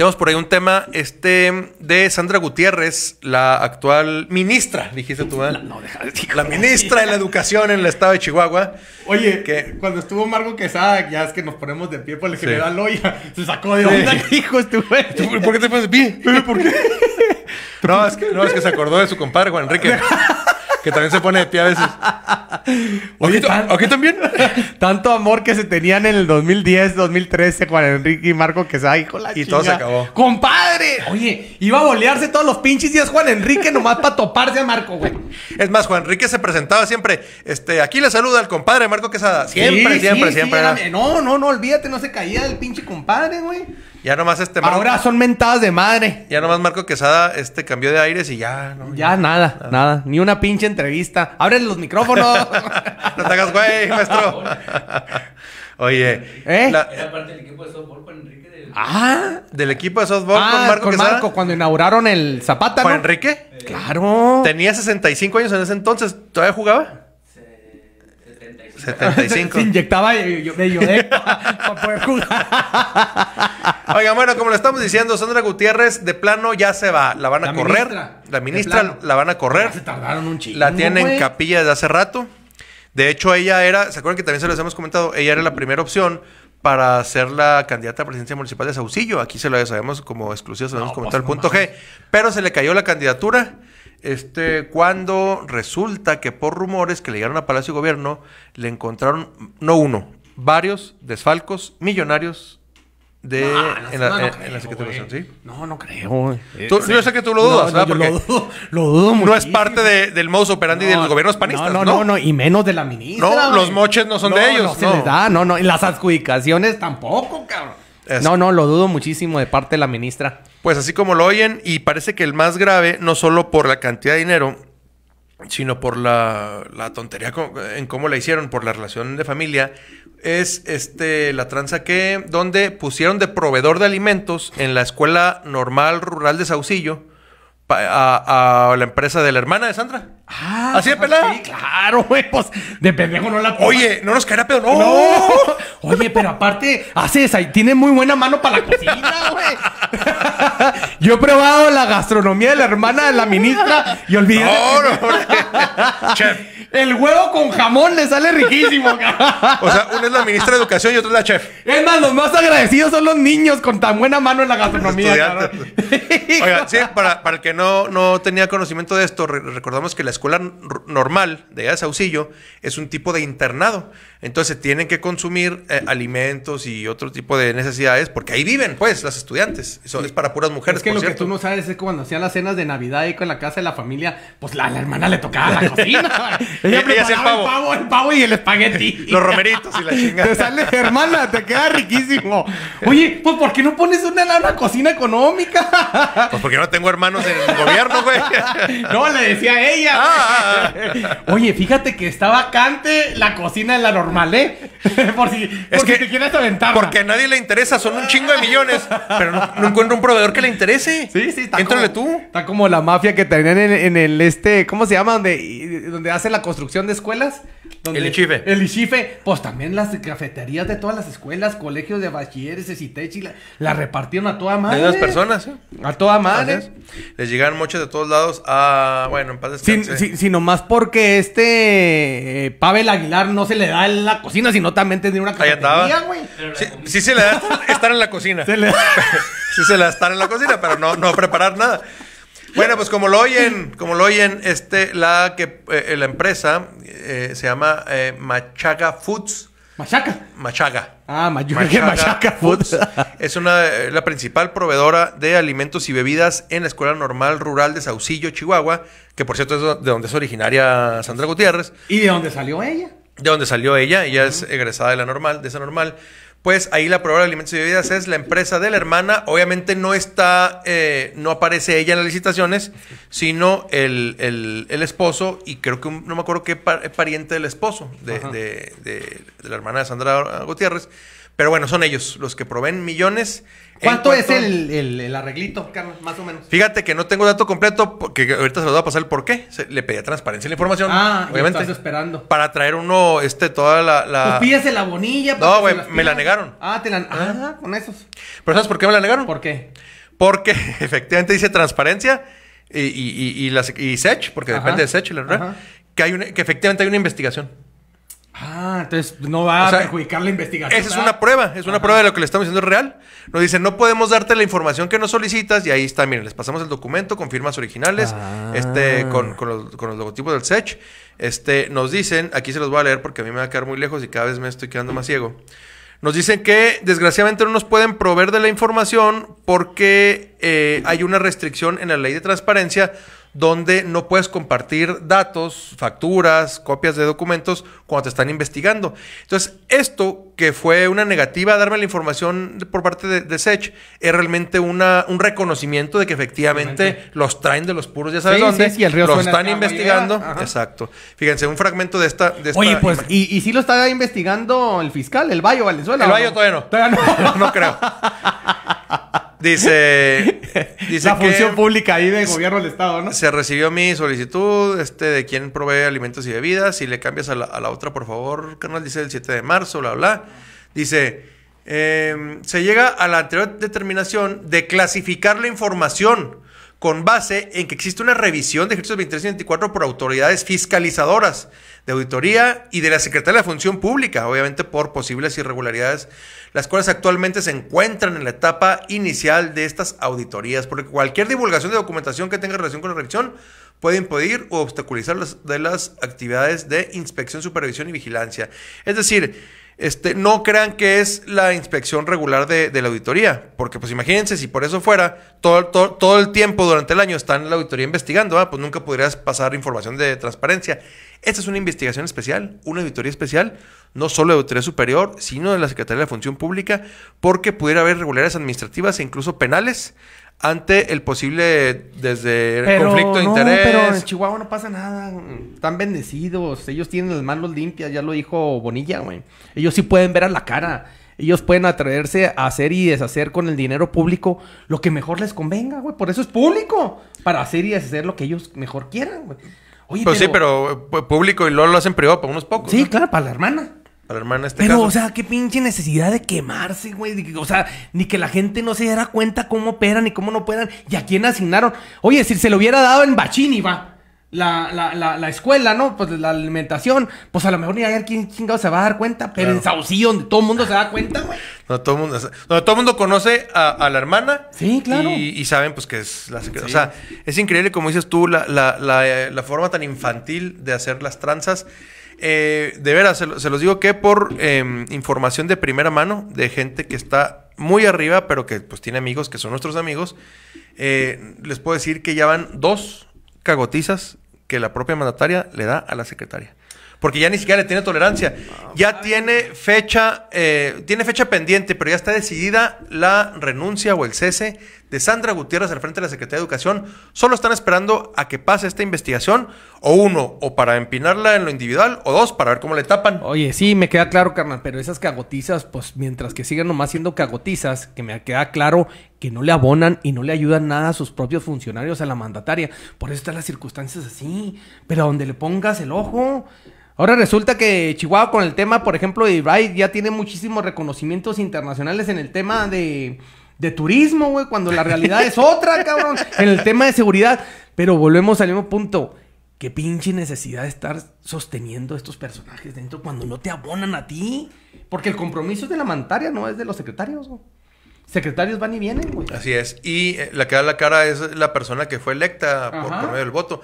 Tenemos por ahí un tema este de Sandra Gutiérrez, la actual ministra, dijiste tú, mal ¿eh? La, no, deja de la ministra de la educación en el estado de Chihuahua. Oye, que cuando estuvo Margo Quesada, ya es que nos ponemos de pie por el general Loya, se sacó de onda, sí. hijo, este güey. ¿Por qué te pones de pie? ¿Por qué? no, es que, no, es que se acordó de su compadre, Juan Enrique, que también se pone de pie a veces. Oye, también. Tanto amor que se tenían en el 2010, 2013, Juan Enrique y Marco Quesada. la y todo se acabó. ¡Compadre! Oye, iba a bolearse todos los pinches días Juan Enrique nomás para toparse a Marco, güey. Es más, Juan Enrique se presentaba siempre. Este, aquí le saluda al compadre Marco Quesada. Siempre, siempre, siempre. siempre no, no, no, olvídate, no se caía del pinche compadre, güey. Ya nomás este. Marco, Ahora son mentadas de madre. Ya nomás Marco Quesada este, cambió de aires y ya. No, ya, nada, nada, Ni una pinche entrevista. Ábrele los micrófonos. no te hagas güey, maestro. Oye. ¿Eh? La... Era parte del equipo de softball con Enrique. Del... Ah. Del equipo de softball con ah, Marco con Quesada. Marco, cuando inauguraron el Zapata. ¿Con Enrique? Claro. Tenía 65 años en ese entonces. ¿Todavía jugaba? 75. Se, inyectaba y yo me para poder bueno, como le estamos diciendo, Sandra Gutiérrez de plano ya se va. La van a correr. la ministra la van a correr. se tardaron un chingo. La tienen en capilla desde hace rato. De hecho, ella era, ¿se acuerdan que también se les hemos comentado? Ella era la primera opción para ser la candidata a presidencia municipal de Saucillo. Aquí se lo sabemos como exclusiva, se lo hemos comentado el pues, punto G. Pero se le cayó la candidatura este, cuando resulta que por rumores que le llegaron a Palacio de Gobierno, le encontraron, no uno, varios desfalcos millonarios de en, la, no la, Secretaría No, no creo. Este, yo sé que tú lo dudas, no, ¿verdad? lo dudo, lo dudo No es parte de, del modus operandi de los gobiernos panistas. No, no, no, y menos de la ministra. No, los moches no son de ellos. No se les da, no, no. Y las adjudicaciones tampoco, cabrón. No, no, lo dudo muchísimo de parte de la ministra. Pues así como lo oyen, y parece que el más grave, no solo por la cantidad de dinero, sino por la, tontería en cómo la hicieron, por la relación de familia, es este la tranza que donde pusieron de proveedor de alimentos en la escuela normal rural de Saucillo a, la empresa de la hermana de Sandra. Ah, ¿Así de pelada? Sí, claro, güey. Pues de pendejo no la Oye, no nos caerá pedo, no. Oye, pero aparte, hace esa y tiene muy buena mano para la cocina, güey. Yo he probado la gastronomía de la hermana de la ministra y olvidé. No, chef. El huevo con jamón le sale riquísimo, O sea, una es la ministra de Educación y otra es la chef. Es más, los más agradecidos son los niños con tan buena mano en la gastronomía, sí, para, el que no, no tenía conocimiento de esto, recordamos que la escuela normal de Sausillo es un tipo de internado. Entonces tienen que consumir eh, alimentos y otro tipo de necesidades porque ahí viven, pues, las estudiantes. Eso es para puras mujeres. Es que lo que tú no sabes es que cuando hacían las cenas de Navidad ahí con la casa de la familia, pues la, la hermana le tocaba a la cocina. ella el pavo. el pavo. el pavo, y el espagueti. Los romeritos y la chingada. Te sale, hermana, te queda riquísimo. Oye, pues ¿por qué no pones una, una cocina económica? pues porque no tengo hermanos en el gobierno, güey. no, le decía ella. Ah, ah, ah. Oye, fíjate que está vacante la cocina de la normal, ¿eh? por si, es que, te quieres aventar. Porque a nadie le interesa, son un chingo de millones. Pero no, encuentro un proveedor que le interese. Sí, sí, está tú. Está como la mafia que tenían en, en el este, ¿cómo se llama? Donde donde, hace la construcción de escuelas. el Ichife. El Ichife. Pues también las cafeterías de todas las escuelas, colegios de bachilleres, Tech y la, repartieron a toda madre. A las personas, ¿eh? A toda madre. les llegaron muchos de todos lados a. Bueno, en paz sino más porque este eh, Pavel Aguilar no se le da en la cocina, sino también tenía una cafetería, güey. Sí, se le da estar en la cocina. Si se le da estar en la cocina, pero no, no preparar nada. Bueno, pues como lo oyen, como lo oyen, este, la que eh, la empresa eh, se llama eh, ah, Machaca Foods. Machaca. Machaca. Ah, Machaga Foods. es una, la principal proveedora de alimentos y bebidas en la Escuela Normal Rural de Saucillo, Chihuahua, que por cierto es de donde es originaria Sandra Gutiérrez. ¿Y de dónde salió ella? De dónde salió ella, ella es egresada de la normal, de esa normal pues ahí la prueba de alimentos y bebidas es la empresa de la hermana. Obviamente no está, eh, no aparece ella en las licitaciones, sino el, esposo y creo que no me acuerdo qué pariente del esposo de, de, de, la hermana de Sandra Gutiérrez. Pero bueno, son ellos los que proveen millones. ¿Cuánto es el, arreglito, Carlos? Más o menos. Fíjate que no tengo dato completo, porque ahorita se lo voy a pasar el por qué. le pedía transparencia la información. Ah, obviamente. Estás esperando. Para traer uno, este, toda la. la... la bonilla. No, güey, me la negaron. Ah, te la. Ah. ah, con esos. Pero ¿sabes por qué me la negaron? ¿Por qué? Porque efectivamente dice transparencia y, y, porque depende de SECH, la verdad. Que, hay que efectivamente hay una investigación. Ah, entonces no va a perjudicar la investigación. Esa es una prueba, es una prueba de lo que le estamos diciendo es real. Nos dicen, no podemos darte la información que nos solicitas y ahí está, miren, les pasamos el documento con firmas originales, este, ah. con, los, logotipos del SECH. Este, nos dicen, aquí se los voy a leer porque a mí me va a quedar muy lejos y cada vez me estoy quedando más ciego. Nos dicen que desgraciadamente no nos pueden proveer de la información porque eh, hay una restricción en la ley de transparencia donde no puedes compartir datos, facturas, copias de documentos cuando te están investigando. Entonces, esto que fue una negativa darme la información por parte de, Sech, es realmente una, un reconocimiento de que efectivamente los traen de los puros, ya sabes dónde, sí, el río están investigando. Exacto. Fíjense, un fragmento de esta... Oye, pues, ¿y, si lo está investigando el fiscal, el Bayo Valenzuela? El Todavía no. no creo. Dice, la función pública ahí del gobierno del Estado, ¿no? Se recibió mi solicitud este, de quien provee alimentos y bebidas. Si le cambias a la, otra, por favor, canal, dice el 7 de marzo, bla, bla. Dice, em, se llega a la anterior determinación de clasificar la información con base en que existe una revisión de ejercicios 23 y 24 por autoridades fiscalizadoras de auditoría y de la Secretaría de la Función Pública, obviamente por posibles irregularidades, las cuales actualmente se encuentran en la etapa inicial de estas auditorías, porque cualquier divulgación de documentación que tenga relación con la revisión puede impedir o obstaculizar las, las actividades de inspección, supervisión y vigilancia. Es decir, este, no crean que es la inspección regular de, la auditoría, porque pues imagínense si por eso fuera, todo, el tiempo durante el año están en la auditoría investigando, ah, pues nunca podrías pasar información de transparencia. Esta es una investigación especial, una auditoría especial, no solo de auditoría superior, sino de la Secretaría de la Función Pública, porque pudiera haber regularidades administrativas e incluso penales ante el posible desde conflicto de no, interés. Pero en Chihuahua no pasa nada. Están bendecidos. Ellos tienen las manos limpias, ya lo dijo Bonilla, güey. Ellos sí pueden ver a la cara. Ellos pueden atreverse a hacer y deshacer con el dinero público lo que mejor les convenga, güey. Por eso es público. Para hacer y deshacer lo que ellos mejor quieran, güey. Oye, pero, pues sí, pero eh, público y luego lo hacen privado para unos pocos. Sí, claro, para la hermana a la hermana este Pero, o sea, qué pinche necesidad de quemarse, güey. O sea, ni que la gente no se diera cuenta cómo operan y cómo no puedan. y a quién asignaron. Oye, si se lo hubiera dado en Bachini, va. La, la, la, escuela, ¿no? Pues la alimentación, pues a lo mejor ni a alguien chingado se va a dar cuenta, pero en Saucillo, donde todo el mundo se da cuenta, güey. No, todo el mundo, no, todo mundo conoce a, la hermana. Sí, claro. Y, saben, pues, que es la sí. O sea, es increíble, como dices tú, la, la, la, eh, forma tan infantil de hacer las tranzas. Eh, de veras, se, los digo que por em, información de primera mano de gente que está muy arriba, pero que pues tiene amigos que son nuestros amigos, eh, les puedo decir que ya van dos cagotizas que la propia mandataria le da a la secretaria. Porque ya ni siquiera le tiene tolerancia. Ya tiene fecha, eh, tiene fecha pendiente, pero ya está decidida la renuncia o el cese de Sandra Gutiérrez al frente de la Secretaría de Educación solo están esperando a que pase esta investigación, o uno, o para empinarla en lo individual, o dos, para ver cómo le tapan. Oye, sí, me queda claro, carnal, pero esas cagotizas, pues mientras que sigan nomás siendo cagotizas, que me queda claro que no le abonan y no le ayudan nada a sus propios funcionarios, a la mandataria. Por eso están las circunstancias así, pero donde le pongas el ojo. Ahora resulta que Chihuahua con el tema, por ejemplo, de Ibai ya tiene muchísimos reconocimientos internacionales en el tema de de turismo, güey, cuando la realidad es otra, cabrón, en el tema de seguridad. Pero volvemos al mismo punto. Qué pinche necesidad de estar sosteniendo estos personajes dentro cuando no te abonan a ti. Porque el compromiso es de la mantaria, no es de los secretarios, güey secretarios van y vienen, güey. Así es. Y eh, la que da la cara es la persona que fue electa por, por medio del voto.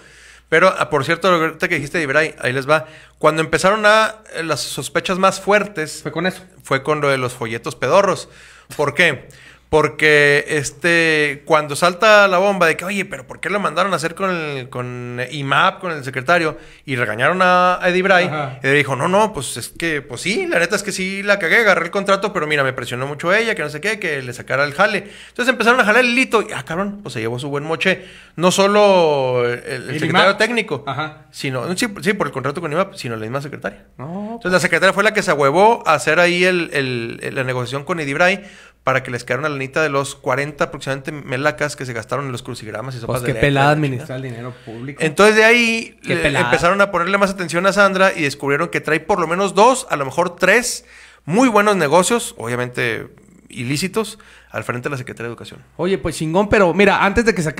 Pero, ah, por cierto, lo que dijiste, Iberay, ahí les va. Cuando empezaron a eh, las sospechas más fuertes... Fue con eso. Fue con lo de los folletos pedorros. ¿Por qué? Porque este, cuando salta la bomba de que, oye, pero ¿por qué lo mandaron a hacer con, con IMAP, con el secretario? Y regañaron a Eddie Bray. Eddie dijo, no, no, pues es que, pues sí, la neta es que sí la cagué, agarré el contrato, pero mira, me presionó mucho ella, que no sé qué, que le sacara el jale. Entonces empezaron a jalar el lito y, ah, cabrón, pues se llevó su buen moche. No solo el, secretario técnico, sino, sí, por el contrato con IMAP, sino la misma secretaria. Entonces la secretaria fue la que se ahuevó a hacer ahí el, la negociación con Eddie Bray para que les quedara la lanita de los 40 aproximadamente melacas que se gastaron en los crucigramas y sopas pues, de qué pelada administrar el dinero público. Entonces de ahí empezaron a ponerle más atención a Sandra y descubrieron que trae por lo menos dos, a lo mejor tres muy buenos negocios, obviamente ilícitos, al frente de la Secretaría de Educación. Oye, pues chingón, pero mira, antes de que se